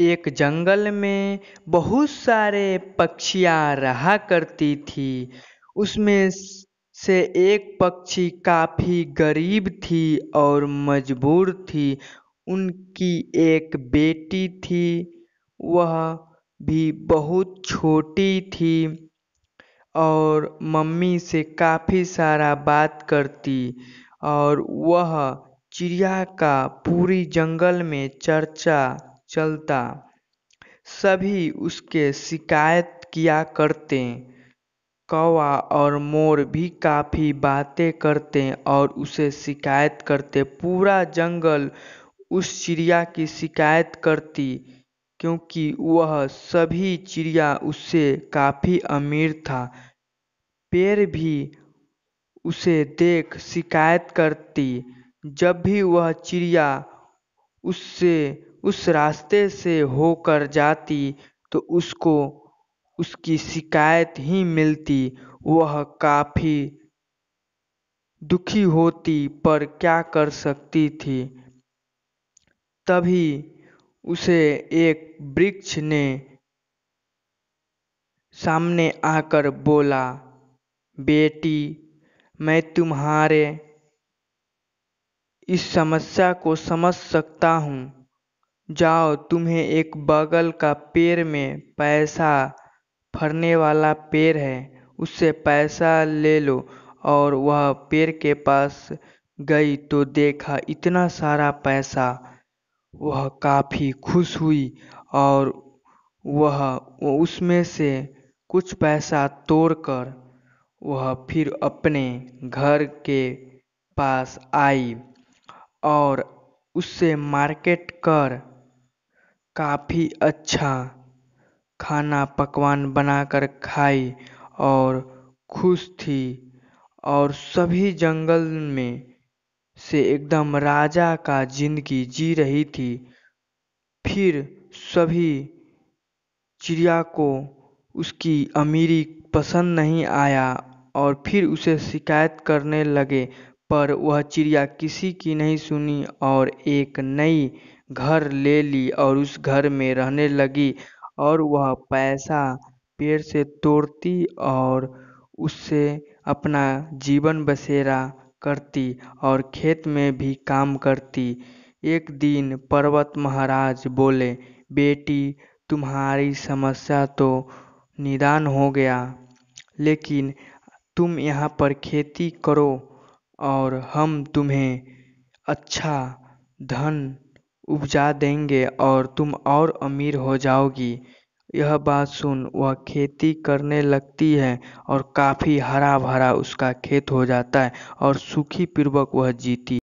एक जंगल में बहुत सारे पक्षियाँ रहा करती थी उसमें से एक पक्षी काफ़ी गरीब थी और मजबूर थी उनकी एक बेटी थी वह भी बहुत छोटी थी और मम्मी से काफ़ी सारा बात करती और वह चिड़िया का पूरी जंगल में चर्चा चलता सभी उसके शिकायत किया करते कौवा और मोर भी काफ़ी बातें करते और उसे शिकायत करते पूरा जंगल उस चिड़िया की शिकायत करती क्योंकि वह सभी चिड़िया उससे काफ़ी अमीर था पेड़ भी उसे देख शिकायत करती जब भी वह चिड़िया उससे उस रास्ते से होकर जाती तो उसको उसकी शिकायत ही मिलती वह काफ़ी दुखी होती पर क्या कर सकती थी तभी उसे एक वृक्ष ने सामने आकर बोला बेटी मैं तुम्हारे इस समस्या को समझ सकता हूँ जाओ तुम्हें एक बगल का पेड़ में पैसा फरने वाला पेड़ है उससे पैसा ले लो और वह पेड़ के पास गई तो देखा इतना सारा पैसा वह काफ़ी खुश हुई और वह उसमें से कुछ पैसा तोड़कर वह फिर अपने घर के पास आई और उससे मार्केट कर काफ़ी अच्छा खाना पकवान बनाकर खाई और खुश थी और सभी जंगल में से एकदम राजा का जिंदगी जी रही थी फिर सभी चिड़िया को उसकी अमीरी पसंद नहीं आया और फिर उसे शिकायत करने लगे पर वह चिड़िया किसी की नहीं सुनी और एक नई घर ले ली और उस घर में रहने लगी और वह पैसा पेड़ से तोड़ती और उससे अपना जीवन बसेरा करती और खेत में भी काम करती एक दिन पर्वत महाराज बोले बेटी तुम्हारी समस्या तो निदान हो गया लेकिन तुम यहाँ पर खेती करो और हम तुम्हें अच्छा धन उपजा देंगे और तुम और अमीर हो जाओगी यह बात सुन वह खेती करने लगती है और काफ़ी हरा भरा उसका खेत हो जाता है और सुखी पूर्वक वह जीती